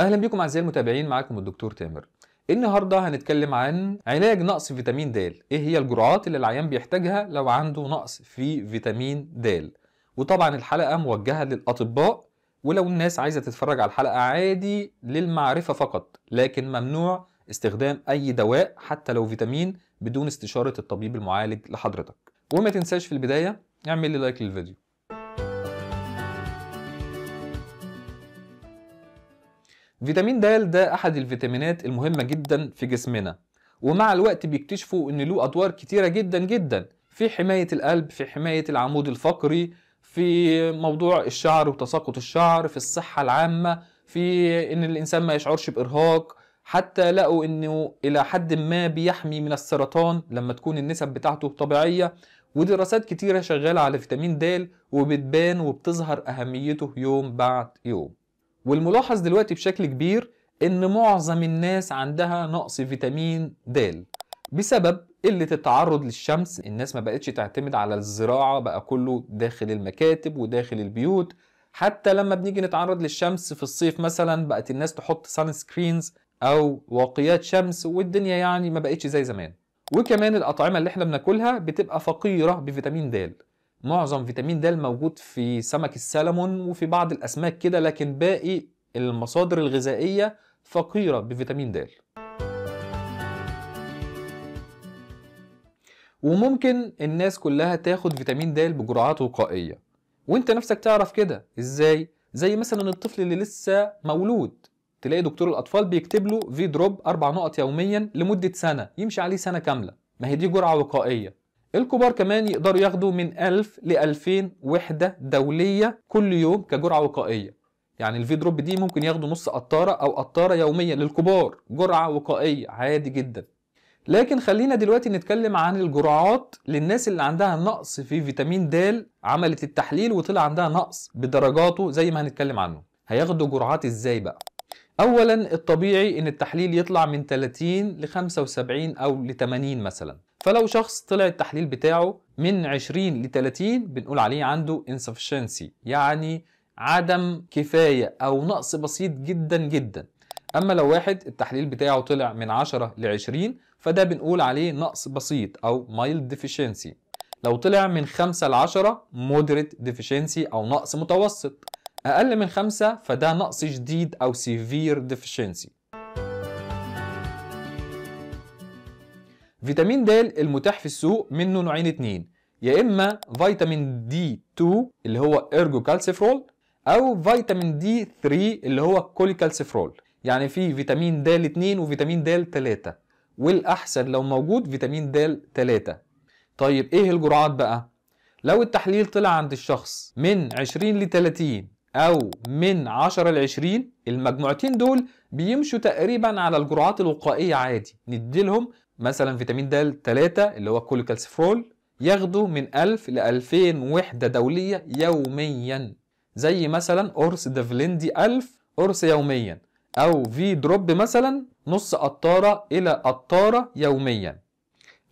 اهلا بيكم اعزائي المتابعين معاكم الدكتور تامر النهارده هنتكلم عن علاج نقص فيتامين د ايه هي الجرعات اللي العيان بيحتاجها لو عنده نقص في فيتامين د وطبعا الحلقه موجهه للاطباء ولو الناس عايزه تتفرج على الحلقه عادي للمعرفه فقط لكن ممنوع استخدام اي دواء حتى لو فيتامين بدون استشاره الطبيب المعالج لحضرتك وما تنساش في البدايه اعمل لي لايك للفيديو فيتامين د ده احد الفيتامينات المهمه جدا في جسمنا ومع الوقت بيكتشفوا ان له ادوار كتيره جدا جدا في حمايه القلب في حمايه العمود الفقري في موضوع الشعر وتساقط الشعر في الصحه العامه في ان الانسان ما يشعرش بارهاق حتى لقوا انه الى حد ما بيحمي من السرطان لما تكون النسب بتاعته طبيعيه ودراسات كتيره شغاله على فيتامين د وبتبان وبتظهر اهميته يوم بعد يوم والملاحظ دلوقتي بشكل كبير ان معظم الناس عندها نقص فيتامين د بسبب قلة التعرض للشمس الناس ما بقتش تعتمد على الزراعة بقى كله داخل المكاتب وداخل البيوت حتى لما بنيجي نتعرض للشمس في الصيف مثلا بقت الناس تحط سان سكرينز او واقيات شمس والدنيا يعني ما بقتش زي زمان وكمان الأطعمة اللي احنا بناكلها بتبقى فقيرة بفيتامين د معظم فيتامين د موجود في سمك السلمون وفي بعض الاسماك كده لكن باقي المصادر الغذائيه فقيره بفيتامين د وممكن الناس كلها تاخد فيتامين د بجرعات وقائيه وانت نفسك تعرف كده ازاي زي مثلا الطفل اللي لسه مولود تلاقي دكتور الاطفال بيكتب له في دروب اربع نقط يوميا لمده سنه يمشي عليه سنه كامله ما هي دي جرعه وقائيه الكبار كمان يقدروا ياخدوا من 1000 ل 2000 وحده دوليه كل يوم كجرعه وقائيه يعني الفي دروب دي ممكن ياخدوا نص قطاره او قطاره يوميا للكبار جرعه وقائيه عادي جدا لكن خلينا دلوقتي نتكلم عن الجرعات للناس اللي عندها نقص في فيتامين د عملت التحليل وطلع عندها نقص بدرجاته زي ما هنتكلم عنه هياخدوا جرعات ازاي بقى اولا الطبيعي ان التحليل يطلع من 30 ل 75 او ل 80 مثلا فلو شخص طلع التحليل بتاعه من 20 ل 30 بنقول عليه عنده insufficiency يعني عدم كفاية أو نقص بسيط جدا جدا أما لو واحد التحليل بتاعه طلع من 10 ل 20 فده بنقول عليه نقص بسيط أو mild deficiency لو طلع من 5 ل 10 moderate deficiency أو نقص متوسط أقل من خمسة فده نقص شديد أو سيفير ديفشنسي فيتامين د المتاح في السوق منه نوعين اتنين يا اما فيتامين دي 2 اللي هو ارجو كالسيفرول او فيتامين دي 3 اللي هو كوليكالسيفرول يعني في فيتامين د 2 وفيتامين د 3 والاحسن لو موجود فيتامين د 3 طيب ايه الجرعات بقى لو التحليل طلع عند الشخص من 20 ل 30 أو من 10 ل 20 المجموعتين دول بيمشوا تقريبا على الجرعات الوقائية عادي نديلهم مثلا فيتامين د 3 اللي هو كوليكالسيفرول ياخدوا من 1000 ل 2000 وحدة دولية يوميا زي مثلا قرص دافلندي 1000 قرص يوميا أو في دروب مثلا نص قطارة إلى قطارة يوميا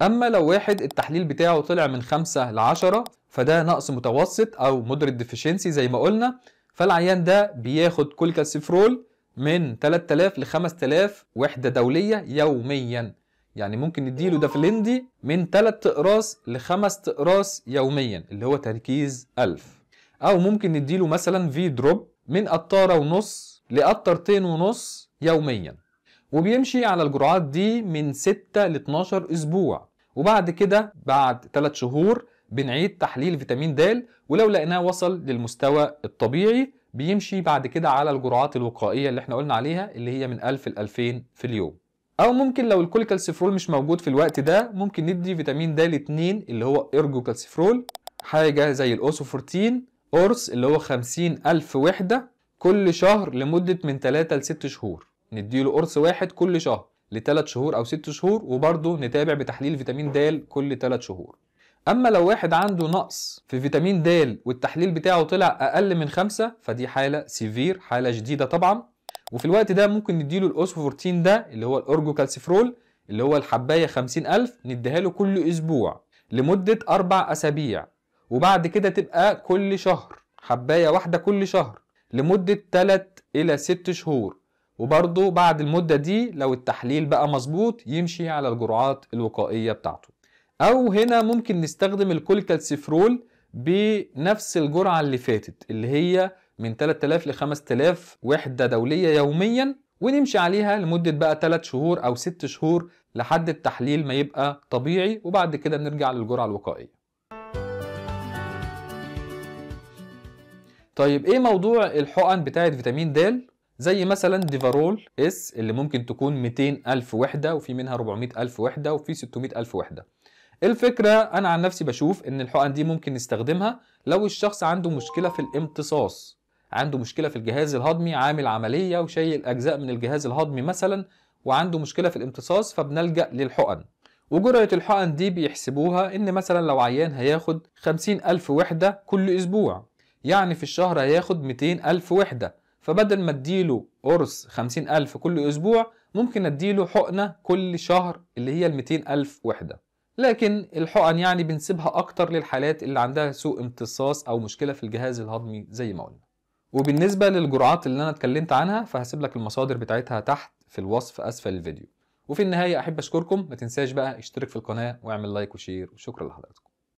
أما لو واحد التحليل بتاعه طلع من 5 ل 10 فده نقص متوسط أو مودريت ديفيشنسي زي ما قلنا فالعيان ده بياخد كولكاسيفرول من 3000 ل 5000 وحده دوليه يوميا يعني ممكن نديله ده في الهندي من 3 اقراص ل 5 اقراص يوميا اللي هو تركيز 1000 او ممكن نديله مثلا في دروب من قطاره ونص لقطرتين ونص يوميا وبيمشي على الجرعات دي من 6 ل 12 اسبوع وبعد كده بعد 3 شهور بنعيد تحليل فيتامين د ولو لقيناه وصل للمستوى الطبيعي بيمشي بعد كده على الجرعات الوقائيه اللي احنا قلنا عليها اللي هي من 1000 ل 2000 في اليوم او ممكن لو الكوليكالسيفرول مش موجود في الوقت ده ممكن ندي فيتامين د 2 اللي هو ارجوكالسيفرول حاجه زي الاوسوفورتين قرص اللي هو 50000 وحده كل شهر لمده من 3 ل 6 شهور له قرص واحد كل شهر لثلاث شهور او ست شهور وبرضه نتابع بتحليل فيتامين د كل ثلاث شهور اما لو واحد عنده نقص في فيتامين د والتحليل بتاعه طلع اقل من خمسة فدي حاله سيفير حاله شديده طبعا وفي الوقت ده ممكن نديله الاوسفورتين ده اللي هو الاورجو كالسيفرول اللي هو الحبايه 50000 نديها له كل اسبوع لمده اربع اسابيع وبعد كده تبقى كل شهر حبايه واحده كل شهر لمده 3 الى 6 شهور وبرضه بعد المده دي لو التحليل بقى مظبوط يمشي على الجرعات الوقائيه بتاعته او هنا ممكن نستخدم الكولكالسيفرول بنفس الجرعه اللي فاتت اللي هي من 3000 ل 5000 وحده دوليه يوميا ونمشي عليها لمده بقى 3 شهور او 6 شهور لحد التحليل ما يبقى طبيعي وبعد كده نرجع للجرعه الوقائيه طيب ايه موضوع الحقن بتاعه فيتامين د زي مثلا ديفارول اس اللي ممكن تكون 200 ألف وحدة وفي منها 400 ألف وحدة وفي 600 ألف وحدة الفكرة أنا عن نفسي بشوف إن الحقن دي ممكن نستخدمها لو الشخص عنده مشكلة في الامتصاص عنده مشكلة في الجهاز الهضمي عامل عملية وشايل أجزاء من الجهاز الهضمي مثلا وعنده مشكلة في الامتصاص فبنلجأ للحقن وجرعة الحقن دي بيحسبوها إن مثلا لو عيان هياخد 50 ألف وحدة كل أسبوع يعني في الشهر هياخد 200 ألف وحدة فبدل ما اديله قرص 50 ألف كل أسبوع ممكن اديله حقنة كل شهر اللي هي ال 200 ألف وحدة لكن الحقن يعني بنسيبها اكتر للحالات اللي عندها سوء امتصاص او مشكله في الجهاز الهضمي زي ما قلنا وبالنسبه للجرعات اللي انا اتكلمت عنها فهسيب لك المصادر بتاعتها تحت في الوصف اسفل الفيديو وفي النهايه احب اشكركم ما تنساش بقى اشترك في القناه واعمل لايك وشير وشكرا لحضراتكم